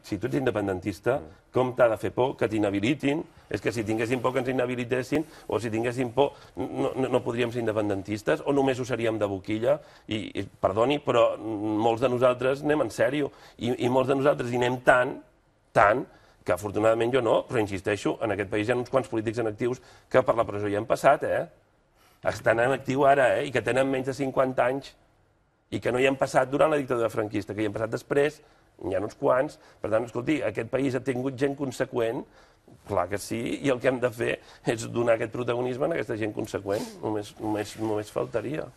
si tu ets independentista, com t'ha de fer por que t'inhabilitin? És que si tinguessin por que ens inhabilitessin, o si tinguessin por no, no, no podríem ser independentistes, o només ho seríem de boquilla, i, i perdoni, però molts de nosaltres anem en sèrio, i, i molts de nosaltres hi anem tant, tant, que afortunadament jo no, però insisteixo, en aquest país hi ha uns quants polítics en actius que per la presó ja han passat, eh? Estan en actiu ara, eh? I que tenen menys de 50 anys, i que no hi han passat durant la dictadura franquista, que hi han passat després, N'hi ha uns quants. Per tant, escolti, aquest país ha tingut gent conseqüent, clar que sí, i el que hem de fer és donar aquest protagonisme a aquesta gent conseqüent. Només, només, només faltaria.